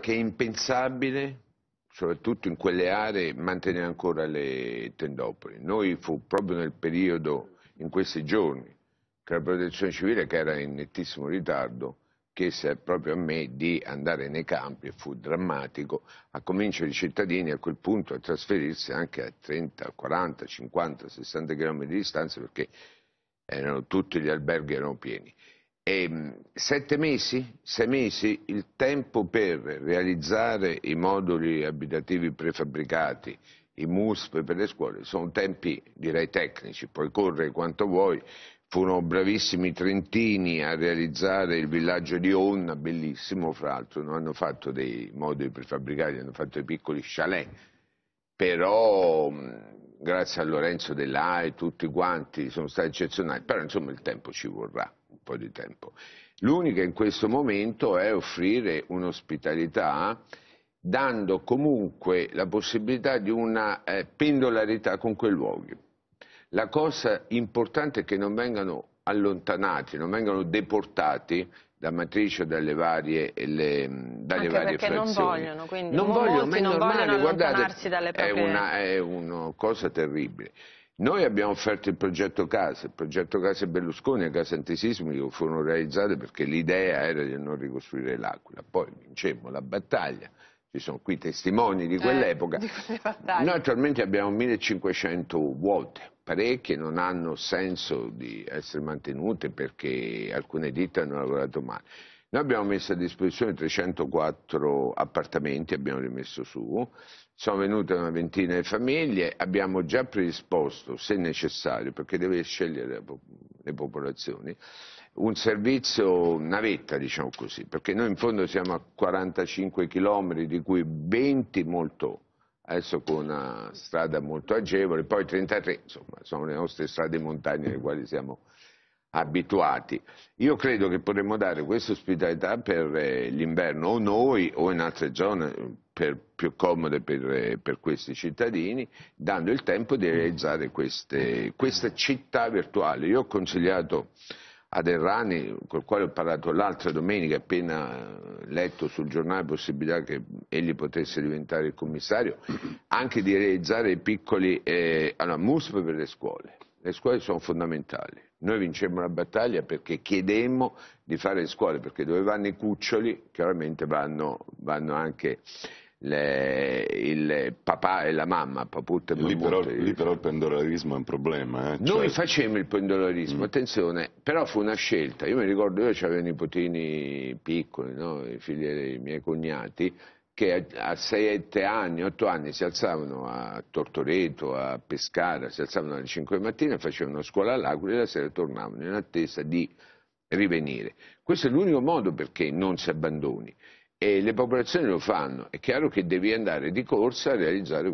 che è impensabile, soprattutto in quelle aree, mantenere ancora le tendopoli. Noi fu proprio nel periodo, in questi giorni, che la protezione civile, che era in nettissimo ritardo, chiese proprio a me di andare nei campi e fu drammatico, a cominciare i cittadini a quel punto a trasferirsi anche a 30, 40, 50, 60 km di distanza perché erano, tutti gli alberghi erano pieni. E ehm, sette mesi, sei mesi, il tempo per realizzare i moduli abitativi prefabbricati, i MUSP per le scuole, sono tempi direi tecnici, puoi correre quanto vuoi, furono bravissimi trentini a realizzare il villaggio di Onna, bellissimo fra l'altro, non hanno fatto dei moduli prefabbricati, hanno fatto dei piccoli chalet, però grazie a Lorenzo Dellai, tutti quanti sono stati eccezionali, però insomma il tempo ci vorrà po' di tempo. L'unica in questo momento è offrire un'ospitalità dando comunque la possibilità di una eh, pendolarità con quei luoghi. La cosa importante è che non vengano allontanati, non vengano deportati da matrice dalle varie, le, dalle varie frazioni. Non vogliono, quindi non vogliono, ma è normale, guardate, dalle proprie... è una è una cosa terribile. Noi abbiamo offerto il progetto Case, il progetto Case Berlusconi e Case Antisismiche furono realizzate perché l'idea era di non ricostruire l'Aquila, poi vincemmo la battaglia, ci sono qui testimoni di eh, quell'epoca. Eh, Noi attualmente abbiamo 1500 vuote, parecchie non hanno senso di essere mantenute perché alcune ditte hanno lavorato male. Noi abbiamo messo a disposizione 304 appartamenti, abbiamo rimesso su, sono venute una ventina di famiglie, abbiamo già predisposto, se necessario, perché deve scegliere le popolazioni, un servizio navetta, diciamo così, perché noi in fondo siamo a 45 chilometri, di cui 20 molto adesso con una strada molto agevole, poi 33, insomma, sono le nostre strade montagne le quali siamo abituati. Io credo che potremmo dare questa ospitalità per eh, l'inverno o noi o in altre zone per, più comode per, eh, per, questi cittadini, dando il tempo di realizzare queste, queste città virtuali. Io ho consigliato ad Errani, col quale ho parlato l'altra domenica, appena eh, letto sul giornale la possibilità che egli potesse diventare il commissario, anche di realizzare i piccoli eh, allora, MUSP per le scuole le scuole sono fondamentali. Noi vincemmo la battaglia perché chiedemmo di fare le scuole, perché dove vanno i cuccioli chiaramente vanno, vanno anche le, il papà e la mamma, paputta e mamma. Lì, però, lì però il pendolarismo è un problema. Eh? Noi cioè facemmo il pendolarismo, mm. attenzione, però fu una scelta. Io mi ricordo, io avevo i nipotini piccoli, no? i figli dei miei cognati, che a 6 7 anni, 8 anni si alzavano a Tortoreto, a Pescara, si alzavano alle 5 di mattina, facevano scuola all'Aquila e la sera tornavano in attesa di rivenire. Questo è l'unico modo perché non si abbandoni e le popolazioni lo fanno. È chiaro che devi andare di corsa a realizzare